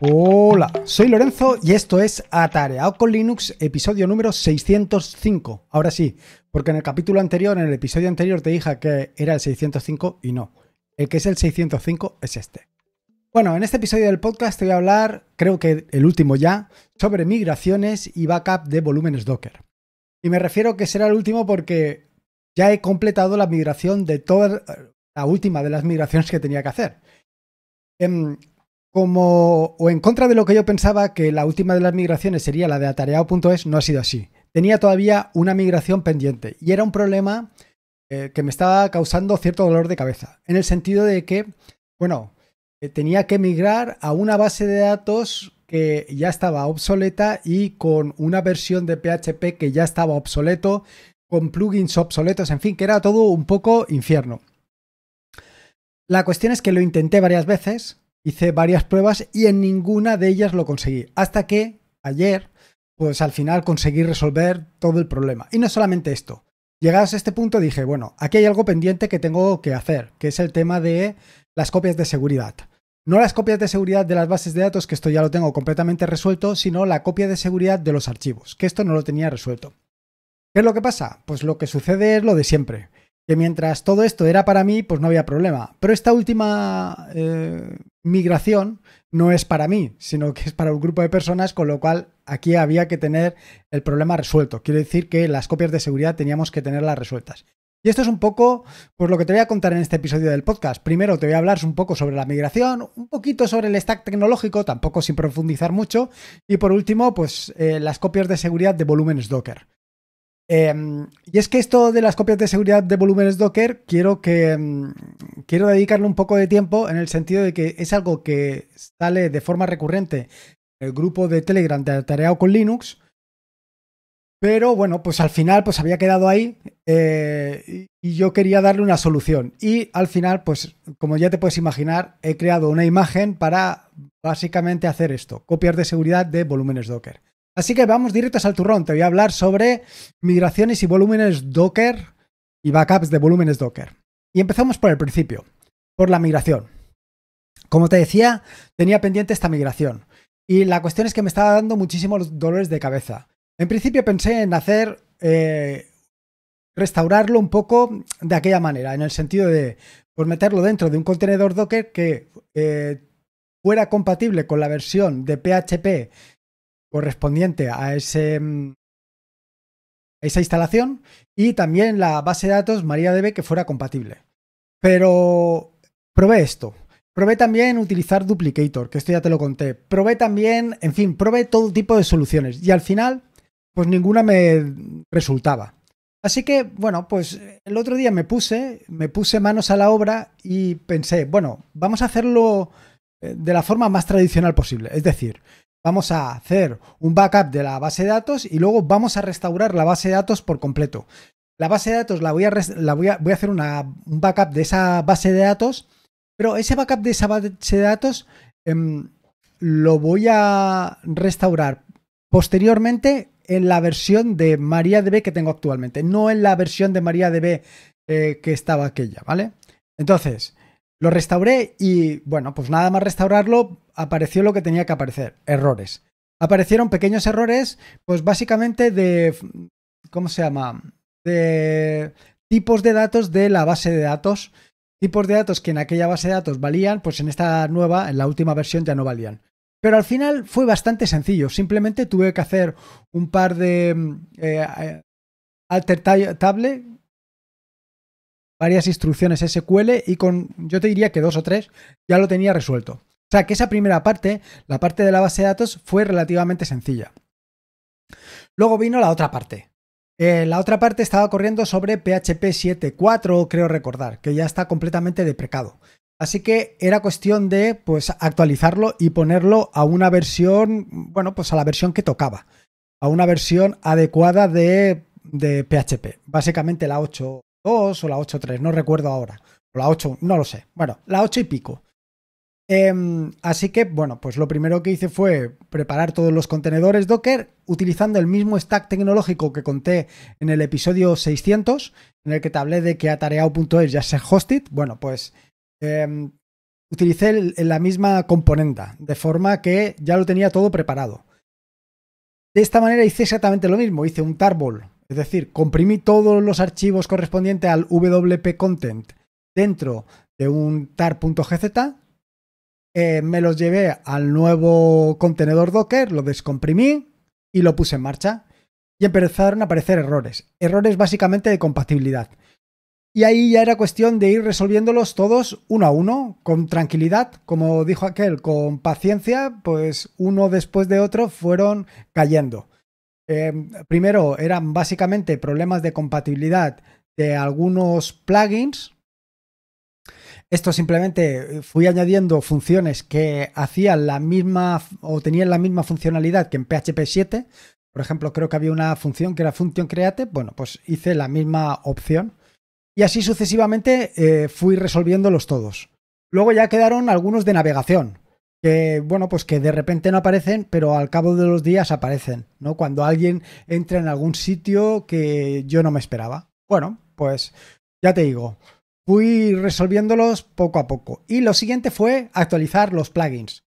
Hola, soy Lorenzo y esto es Atareado con Linux, episodio número 605. Ahora sí, porque en el capítulo anterior, en el episodio anterior te dije que era el 605 y no. El que es el 605 es este. Bueno, en este episodio del podcast te voy a hablar, creo que el último ya, sobre migraciones y backup de volúmenes Docker. Y me refiero que será el último porque ya he completado la migración de toda la última de las migraciones que tenía que hacer. En, em, como o en contra de lo que yo pensaba que la última de las migraciones sería la de atareado.es, no ha sido así. Tenía todavía una migración pendiente y era un problema eh, que me estaba causando cierto dolor de cabeza, en el sentido de que, bueno, eh, tenía que migrar a una base de datos que ya estaba obsoleta y con una versión de PHP que ya estaba obsoleto, con plugins obsoletos, en fin, que era todo un poco infierno. La cuestión es que lo intenté varias veces, Hice varias pruebas y en ninguna de ellas lo conseguí. Hasta que ayer, pues al final conseguí resolver todo el problema. Y no solamente esto. Llegados a este punto dije, bueno, aquí hay algo pendiente que tengo que hacer, que es el tema de las copias de seguridad. No las copias de seguridad de las bases de datos, que esto ya lo tengo completamente resuelto, sino la copia de seguridad de los archivos, que esto no lo tenía resuelto. ¿Qué es lo que pasa? Pues lo que sucede es lo de siempre que mientras todo esto era para mí, pues no había problema. Pero esta última eh, migración no es para mí, sino que es para un grupo de personas, con lo cual aquí había que tener el problema resuelto. Quiero decir que las copias de seguridad teníamos que tenerlas resueltas. Y esto es un poco pues, lo que te voy a contar en este episodio del podcast. Primero te voy a hablar un poco sobre la migración, un poquito sobre el stack tecnológico, tampoco sin profundizar mucho. Y por último, pues eh, las copias de seguridad de volúmenes Docker. Em, y es que esto de las copias de seguridad de volúmenes Docker, quiero que em, quiero dedicarle un poco de tiempo en el sentido de que es algo que sale de forma recurrente en el grupo de Telegram de Tareao con Linux. Pero bueno, pues al final pues había quedado ahí eh, y yo quería darle una solución. Y al final, pues como ya te puedes imaginar, he creado una imagen para básicamente hacer esto, copias de seguridad de volúmenes Docker. Así que vamos directos al turrón. Te voy a hablar sobre migraciones y volúmenes Docker y backups de volúmenes Docker. Y empezamos por el principio, por la migración. Como te decía, tenía pendiente esta migración. Y la cuestión es que me estaba dando muchísimos dolores de cabeza. En principio pensé en hacer, eh, restaurarlo un poco de aquella manera, en el sentido de por pues, meterlo dentro de un contenedor Docker que eh, fuera compatible con la versión de PHP correspondiente a, ese, mm, a esa instalación y también la base de datos MariaDB que fuera compatible. Pero probé esto. Probé también utilizar Duplicator, que esto ya te lo conté. Probé también, en fin, probé todo tipo de soluciones y al final, pues ninguna me resultaba. Así que, bueno, pues el otro día me puse, me puse manos a la obra y pensé, bueno, vamos a hacerlo eh, de la forma más tradicional posible. Es decir, vamos a hacer un backup de la base de datos y luego vamos a restaurar la base de datos por completo. La base de datos la voy a, hacer un backup de esa base de datos, pero ese backup de esa base de datos em, lo voy a restaurar posteriormente en la versión de MariaDB que tengo actualmente, no en la versión de MariaDB eh, que estaba aquella, ¿vale? Entonces, lo restauré y, bueno, pues nada más restaurarlo, apareció lo que tenía que aparecer, errores. Aparecieron pequeños errores, pues básicamente de, ¿cómo se llama? De tipos de datos de la base de datos. Tipos de datos que en aquella base de datos valían, pues en esta nueva, en la última versión ya no valían. Pero al final fue bastante sencillo. Simplemente tuve que hacer un par de eh, alter table varias instrucciones SQL y con, yo te diría que dos o tres, ya lo tenía resuelto. O sea que esa primera parte, la parte de la base de datos, fue relativamente sencilla. Luego vino la otra parte. Eh, la otra parte estaba corriendo sobre PHP 7.4, creo recordar, que ya está completamente deprecado. Así que era cuestión de pues, actualizarlo y ponerlo a una versión, bueno, pues a la versión que tocaba, a una versión adecuada de, de PHP, básicamente la 8, o la 8.3, no recuerdo ahora. O la 8, no lo sé. Bueno, la 8 y pico. Em, así que, bueno, pues lo primero que hice fue preparar todos los contenedores Docker utilizando el mismo stack tecnológico que conté en el episodio 600, en el que te hablé de que atareado.es ya se hosted. Bueno, pues em, utilicé la misma componente, de forma que ya lo tenía todo preparado. De esta manera hice exactamente lo mismo, hice un tarball es decir, comprimí todos los archivos correspondientes al WP Content dentro de un tar.gz, eh, me los llevé al nuevo contenedor Docker, lo descomprimí y lo puse en marcha. Y empezaron a aparecer errores, errores básicamente de compatibilidad. Y ahí ya era cuestión de ir resolviéndolos todos uno a uno, con tranquilidad, como dijo aquel, con paciencia, pues uno después de otro fueron cayendo. Em, primero, eran básicamente problemas de compatibilidad de algunos plugins. Esto simplemente eh, fui añadiendo funciones que hacían la misma o tenían la misma funcionalidad que en PHP 7. Por ejemplo, creo que había una función que era Function Create. Bueno, pues hice la misma opción. Y así sucesivamente eh, fui resolviéndolos todos. Luego ya quedaron algunos de navegación que bueno, pues que de repente no aparecen, pero al cabo de los días aparecen, ¿no? Cuando alguien entra en algún sitio que yo no me esperaba. Bueno, pues ya te digo, fui resolviéndolos poco a poco. Y lo siguiente fue actualizar los plugins.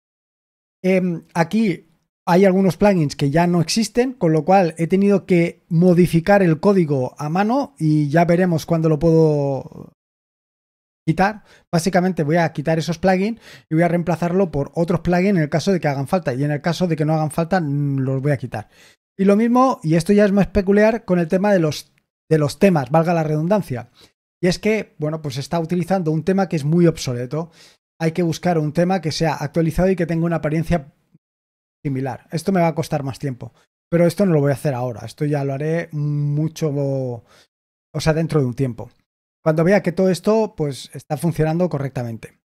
Em, aquí hay algunos plugins que ya no existen, con lo cual he tenido que modificar el código a mano y ya veremos cuándo lo puedo quitar. Básicamente voy a quitar esos plugins y voy a reemplazarlo por otros plugins en el caso de que hagan falta. Y en el caso de que no hagan falta, mm, los voy a quitar. Y lo mismo, y esto ya es más peculiar, con el tema de los, de los temas, valga la redundancia. Y es que, bueno, pues está utilizando un tema que es muy obsoleto. Hay que buscar un tema que sea actualizado y que tenga una apariencia similar. Esto me va a costar más tiempo. Pero esto no lo voy a hacer ahora. Esto ya lo haré mucho, o sea, dentro de un tiempo cuando vea que todo esto pues está funcionando correctamente.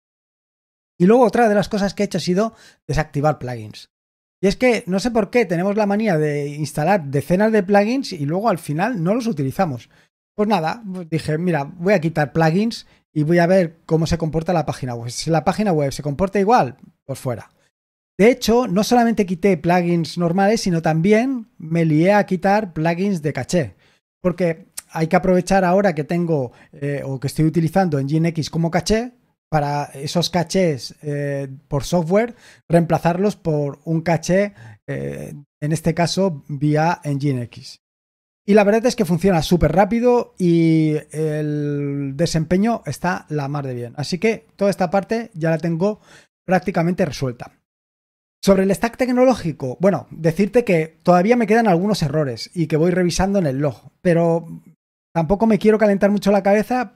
Y luego otra de las cosas que he hecho ha sido desactivar plugins. Y es que no sé por qué tenemos la manía de instalar decenas de plugins y luego al final no los utilizamos. Pues nada, pues dije, mira, voy a quitar plugins y voy a ver cómo se comporta la página web. Si la página web se comporta igual, pues fuera. De hecho, no solamente quité plugins normales, sino también me lié a quitar plugins de caché. Porque hay que aprovechar ahora que tengo eh, o que estoy utilizando en Nginx como caché para esos cachés eh, por software, reemplazarlos por un caché, eh, en este caso vía Nginx. Y la verdad es que funciona súper rápido y el desempeño está la mar de bien. Así que toda esta parte ya la tengo prácticamente resuelta. Sobre el stack tecnológico, bueno, decirte que todavía me quedan algunos errores y que voy revisando en el log, pero Tampoco me quiero calentar mucho la cabeza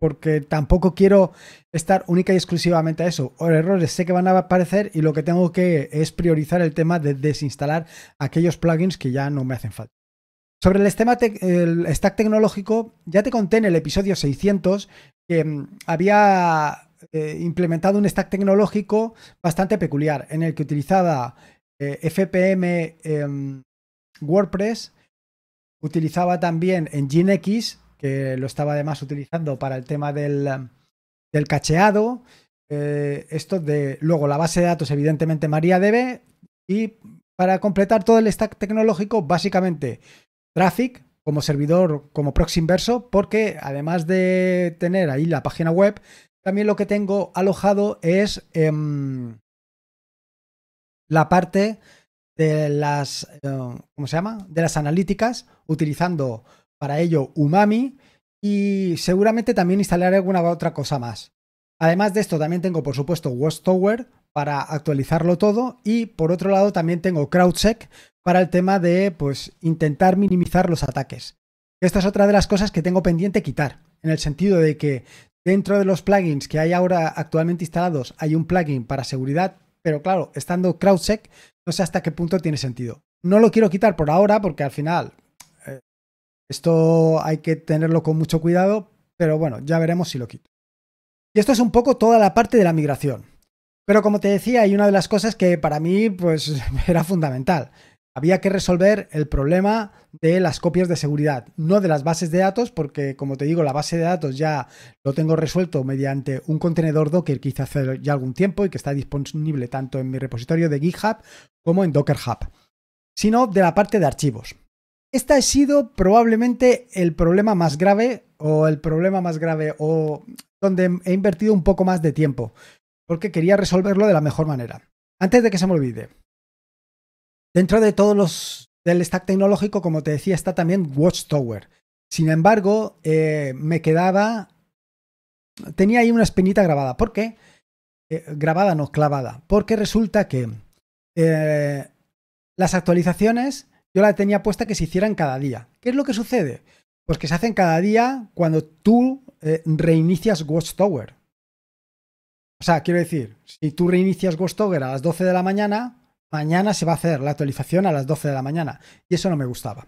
porque tampoco quiero estar única y exclusivamente a eso. errores sé que van a aparecer y lo que tengo que es priorizar el tema de desinstalar aquellos plugins que ya no me hacen falta. Sobre el, el stack tecnológico, ya te conté en el episodio 600 que mm, había eh, implementado un stack tecnológico bastante peculiar en el que utilizaba eh, FPM em, WordPress Utilizaba también en que lo estaba además utilizando para el tema del, del cacheado. Eh, esto de luego la base de datos, evidentemente MariaDB. Y para completar todo el stack tecnológico, básicamente Traffic como servidor, como proxy inverso, porque además de tener ahí la página web, también lo que tengo alojado es em, la parte de las, eh, ¿cómo se llama? De las analíticas, utilizando para ello Umami y seguramente también instalaré alguna otra cosa más. Además de esto, también tengo, por supuesto, Tower para actualizarlo todo y, por otro lado, también tengo CrowdSec para el tema de, pues, intentar minimizar los ataques. Esta es otra de las cosas que tengo pendiente quitar, en el sentido de que dentro de los plugins que hay ahora actualmente instalados hay un plugin para seguridad pero claro, estando CrowdSec, no sé hasta qué punto tiene sentido. No lo quiero quitar por ahora porque al final eh, esto hay que tenerlo con mucho cuidado, pero bueno, ya veremos si lo quito. Y esto es un poco toda la parte de la migración. Pero como te decía, hay una de las cosas que para mí pues era fundamental había que resolver el problema de las copias de seguridad, no de las bases de datos, porque como te digo, la base de datos ya lo tengo resuelto mediante un contenedor Docker que hice hace ya algún tiempo y que está disponible tanto en mi repositorio de GitHub como en Docker Hub, sino de la parte de archivos. Este ha sido probablemente el problema más grave o el problema más grave o donde he invertido un poco más de tiempo, porque quería resolverlo de la mejor manera. Antes de que se me olvide, Dentro de todos los del stack tecnológico, como te decía, está también Watchtower. Sin embargo, eh, me quedaba. Tenía ahí una espinita grabada. ¿Por qué? Eh, grabada, no, clavada. Porque resulta que eh, las actualizaciones yo la tenía puesta que se hicieran cada día. ¿Qué es lo que sucede? Pues que se hacen cada día cuando tú reinicias Watchtower. O sea, quiero decir, si tú reinicias Watchtower a las 12 de la mañana, mañana se va a hacer la actualización a las 12 de la mañana. Y eso no me gustaba.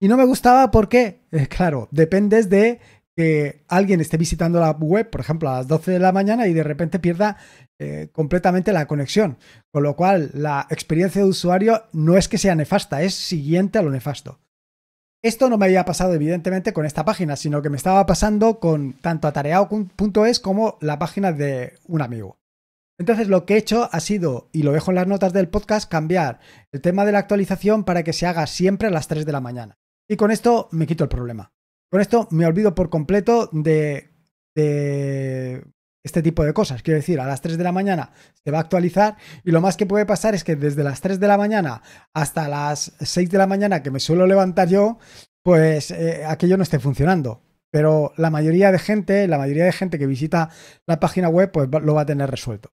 Y no me gustaba porque, eh, claro, dependes de que alguien esté visitando la web, por ejemplo, a las 12 de la mañana y de repente pierda eh, completamente la conexión. Con lo cual, la experiencia de usuario no es que sea nefasta, es siguiente a lo nefasto. Esto no me había pasado evidentemente con esta página, sino que me estaba pasando con tanto atareado.es como la página de un amigo. Entonces lo que he hecho ha sido, y lo dejo en las notas del podcast, cambiar el tema de la actualización para que se haga siempre a las 3 de la mañana. Y con esto me quito el problema. Con esto me olvido por completo de, este tipo de cosas. Quiero decir, a las 3 de la mañana se va a actualizar y lo más que puede pasar es que desde las 3 de la mañana hasta las 6 de la mañana que me suelo levantar yo, pues eh, aquello no esté funcionando. Pero la mayoría de gente, la mayoría de gente que visita la página web, pues lo va a tener resuelto.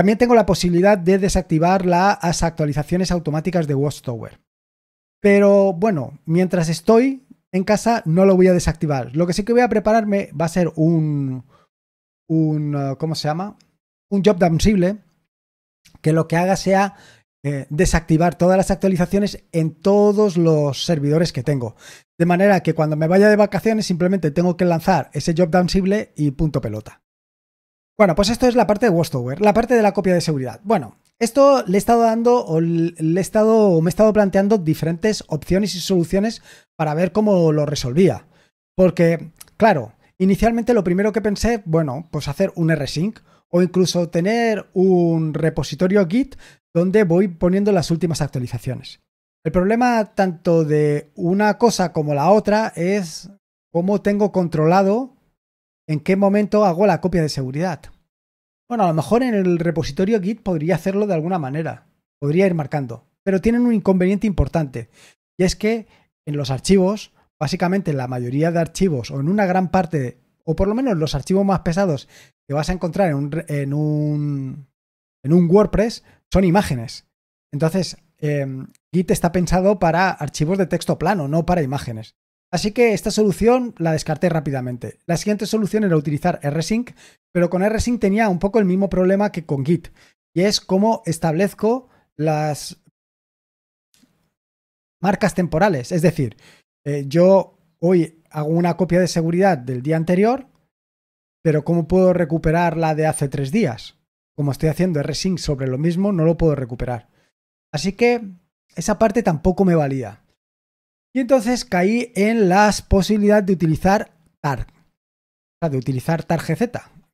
También tengo la posibilidad de desactivar las actualizaciones automáticas de Watchtower. Pero bueno, mientras estoy en casa no lo voy a desactivar. Lo que sí que voy a prepararme va a ser un... un eh, ¿Cómo se llama? Un job downsible que lo que haga sea eh, desactivar todas las actualizaciones en todos los servidores que tengo. De manera que cuando me vaya de vacaciones simplemente tengo que lanzar ese job downsible y punto pelota. Bueno, pues esto es la parte de Watchtower, la parte de la copia de seguridad. Bueno, esto le he estado dando o le he me he estado planteando diferentes opciones y soluciones para ver cómo lo resolvía. Porque, claro, inicialmente lo primero que pensé, bueno, pues hacer un rsync o incluso tener un repositorio Git donde voy poniendo las últimas actualizaciones. El problema tanto de una cosa como la otra es cómo tengo controlado ¿En qué momento hago la copia de seguridad? Bueno, a lo mejor en el repositorio Git podría hacerlo de alguna manera, podría ir marcando, pero tienen un inconveniente importante, y es que en los archivos, básicamente en la mayoría de archivos, o en una gran parte, o por lo menos los archivos más pesados que vas a encontrar en un, en un, WordPress, son imágenes. Entonces, em, Git está pensado para archivos de texto plano, no para imágenes. Así que esta solución la descarté rápidamente. La siguiente solución era utilizar rsync, pero con rsync tenía un poco el mismo problema que con git, y es cómo establezco las marcas temporales. Es decir, eh, yo hoy hago una copia de seguridad del día anterior, pero ¿cómo puedo recuperar la de hace tres días? Como estoy haciendo rsync sobre lo mismo, no lo puedo recuperar. Así que esa parte tampoco me valía. Y entonces caí en las posibilidades de utilizar tar, de utilizar targz,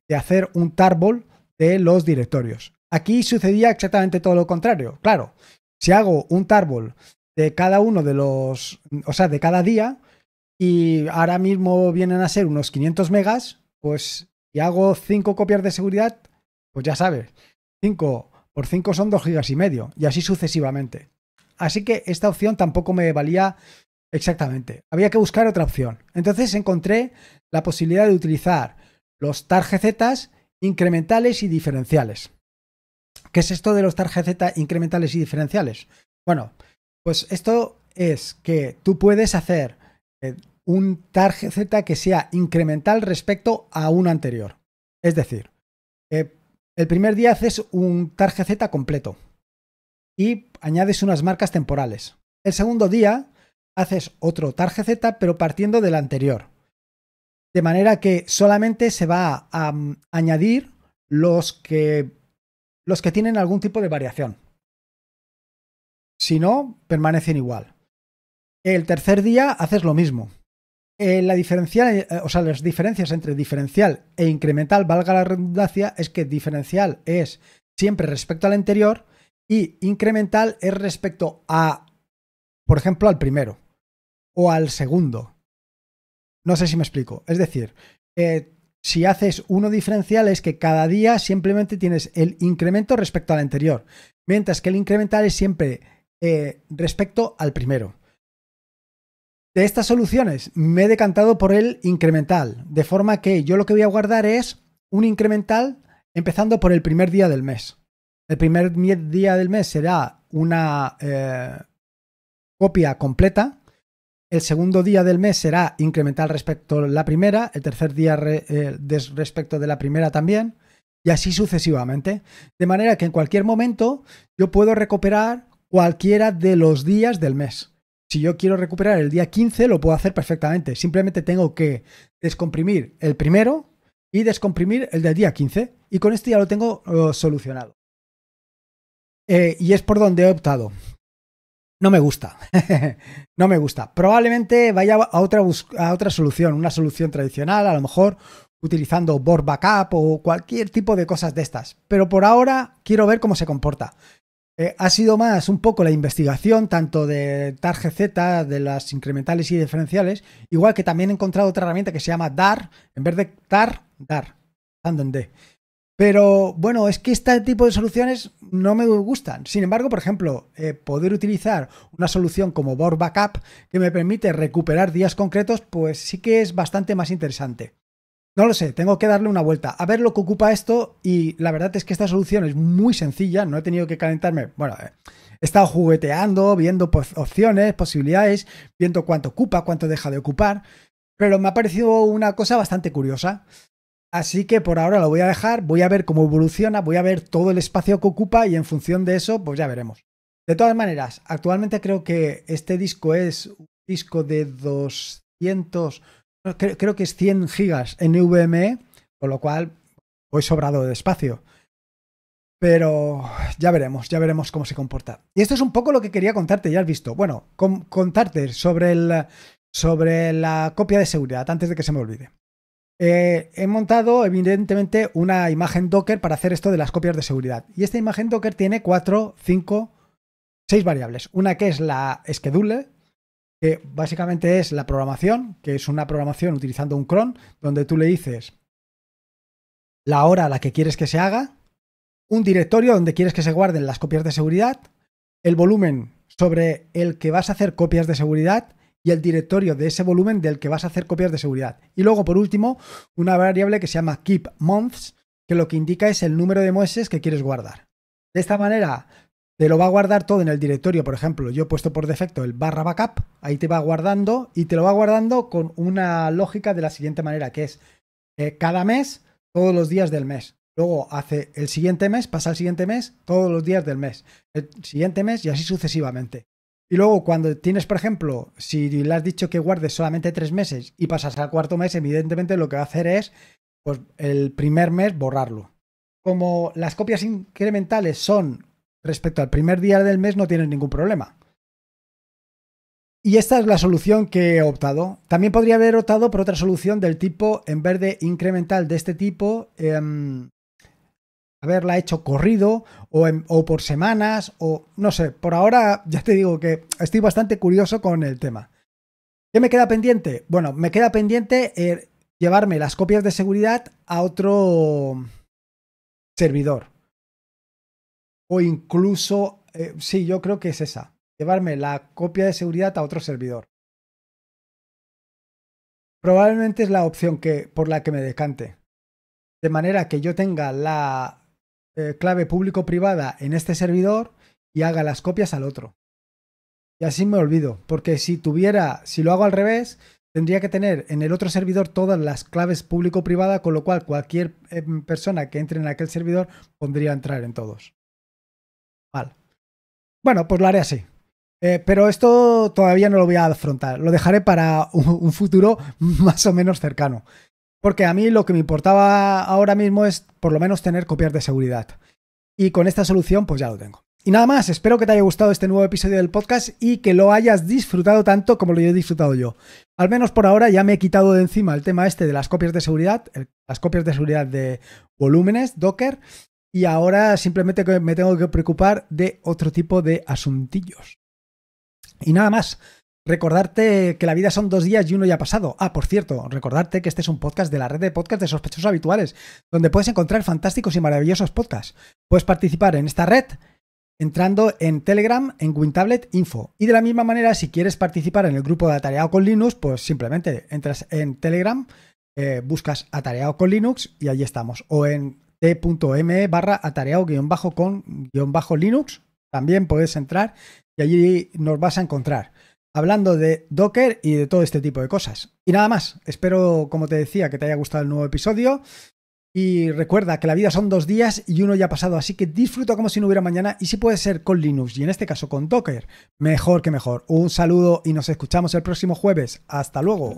de hacer un tarball de los directorios. Aquí sucedía exactamente todo lo contrario. Claro, si hago un tarball de cada uno de los, o sea, de cada día, y ahora mismo vienen a ser unos 500 megas, pues si hago 5 copias de seguridad, pues ya sabes, 5 por 5 son 2 gigas y medio, y así sucesivamente. Así que esta opción tampoco me valía Exactamente. Había que buscar otra opción. Entonces encontré la posibilidad de utilizar los tarjetas incrementales y diferenciales. ¿Qué es esto de los tarjetas incrementales y diferenciales? Bueno, pues esto es que tú puedes hacer eh, un tarjeta que sea incremental respecto a un anterior. Es decir, eh, el primer día haces un tarjeta completo y añades unas marcas temporales. El segundo día haces otro target Z, pero partiendo del anterior. De manera que solamente se va a, mm, añadir los que, los que tienen algún tipo de variación. Si no, permanecen igual. El tercer día haces lo mismo. Eh, la diferencia eh, o sea, las diferencias entre diferencial e incremental, valga la redundancia, es que diferencial es siempre respecto al anterior y incremental es respecto a, por ejemplo, al primero o al segundo. No sé si me explico. Es decir, eh, si haces uno diferencial es que cada día simplemente tienes el incremento respecto al anterior, mientras que el incremental es siempre eh, respecto al primero. De estas soluciones me he decantado por el incremental, de forma que yo lo que voy a guardar es un incremental empezando por el primer día del mes. El primer día del mes será una eh, copia completa el segundo día del mes será incremental respecto a la primera, el tercer día eh, respecto de la primera también, y así sucesivamente. De manera que en cualquier momento yo puedo recuperar cualquiera de los días del mes. Si yo quiero recuperar el día 15, lo puedo hacer perfectamente. Simplemente tengo que descomprimir el primero y descomprimir el del día 15. Y con esto ya lo tengo solucionado. Eh, y es por donde he optado no me gusta. no me gusta. Probablemente vaya a otra, a otra solución, una solución tradicional, a lo mejor utilizando board backup o cualquier tipo de cosas de estas. Pero por ahora quiero ver cómo se comporta. Eh, ha sido más un poco la investigación tanto de TarGZ, de las incrementales y diferenciales, igual que también he encontrado otra herramienta que se llama DAR, en vez de TAR, DAR, D. Pero bueno, es que este tipo de soluciones no me gustan. Sin embargo, por ejemplo, eh, poder utilizar una solución como Board Backup que me permite recuperar días concretos, pues sí que es bastante más interesante. No lo sé, tengo que darle una vuelta a ver lo que ocupa esto y la verdad es que esta solución es muy sencilla, no he tenido que calentarme. Bueno, eh, he estado jugueteando, viendo opciones, posibilidades, viendo cuánto ocupa, cuánto deja de ocupar, pero me ha parecido una cosa bastante curiosa. Así que por ahora lo voy a dejar, voy a ver cómo evoluciona, voy a ver todo el espacio que ocupa y en función de eso, pues ya veremos. De todas maneras, actualmente creo que este disco es un disco de 200, creo, que es 100 gigas en NVMe, con lo cual hoy sobrado de espacio. Pero ya veremos, ya veremos cómo se comporta. Y esto es un poco lo que quería contarte, ya has visto. Bueno, contarte sobre, el, sobre la copia de seguridad, antes de que se me olvide. Eh, he montado evidentemente una imagen Docker para hacer esto de las copias de seguridad. Y esta imagen Docker tiene 4, 5, 6 variables. Una que es la schedule, que básicamente es la programación, que es una programación utilizando un cron, donde tú le dices la hora a la que quieres que se haga, un directorio donde quieres que se guarden las copias de seguridad, el volumen sobre el que vas a hacer copias de seguridad y el directorio de ese volumen del que vas a hacer copias de seguridad. Y luego, por último, una variable que se llama keep months, que lo que indica es el número de meses que quieres guardar. De esta manera, te lo va a guardar todo en el directorio. Por ejemplo, yo he puesto por defecto el barra backup, ahí te va guardando y te lo va guardando con una lógica de la siguiente manera, que es eh, cada mes, todos los días del mes. Luego hace el siguiente mes, pasa el siguiente mes, todos los días del mes. El siguiente mes y así sucesivamente. Y luego cuando tienes, por ejemplo, si le has dicho que guardes solamente tres meses y pasas al cuarto mes, evidentemente lo que va a hacer es, pues el primer mes borrarlo. Como las copias incrementales son respecto al primer día del mes, no tienes ningún problema. Y esta es la solución que he optado. También podría haber optado por otra solución del tipo, en verde incremental de este tipo, em, haberla hecho corrido o, por semanas o no sé, por ahora ya te digo que estoy bastante curioso con el tema. ¿Qué me queda pendiente? Bueno, me queda pendiente eh, llevarme las copias de seguridad a otro servidor. O incluso, eh, sí, yo creo que es esa, llevarme la copia de seguridad a otro servidor. Probablemente es la opción que, por la que me decante. De manera que yo tenga la eh, clave público-privada en este servidor y haga las copias al otro. Y así me olvido, porque si tuviera, si lo hago al revés, tendría que tener en el otro servidor todas las claves público-privada, con lo cual cualquier eh, persona que entre en aquel servidor podría entrar en todos. Vale. Bueno, pues lo haré así. Eh, pero esto todavía no lo voy a afrontar. Lo dejaré para un futuro más o menos cercano porque a mí lo que me importaba ahora mismo es por lo menos tener copias de seguridad. Y con esta solución pues ya lo tengo. Y nada más, espero que te haya gustado este nuevo episodio del podcast y que lo hayas disfrutado tanto como lo he disfrutado yo. Al menos por ahora ya me he quitado de encima el tema este de las copias de seguridad, las copias de seguridad de volúmenes, Docker, y ahora simplemente me tengo que preocupar de otro tipo de asuntillos. Y nada más. Recordarte que la vida son dos días y uno ya ha pasado. Ah, por cierto, recordarte que este es un podcast de la red de podcasts de sospechosos habituales, donde puedes encontrar fantásticos y maravillosos podcasts. Puedes participar en esta red entrando en Telegram en WinTablet Info. Y de la misma manera, si quieres participar en el grupo de Atareado con Linux, pues simplemente entras en Telegram, eh, buscas Atareado con Linux y allí estamos. O en t.me barra atareado-con-linux. También puedes entrar y allí nos vas a encontrar hablando de Docker y de todo este tipo de cosas. Y nada más, espero, como te decía, que te haya gustado el nuevo episodio. Y recuerda que la vida son dos días y uno ya ha pasado, así que disfruta como si no hubiera mañana y si puede ser con Linux y en este caso con Docker, mejor que mejor. Un saludo y nos escuchamos el próximo jueves. Hasta luego.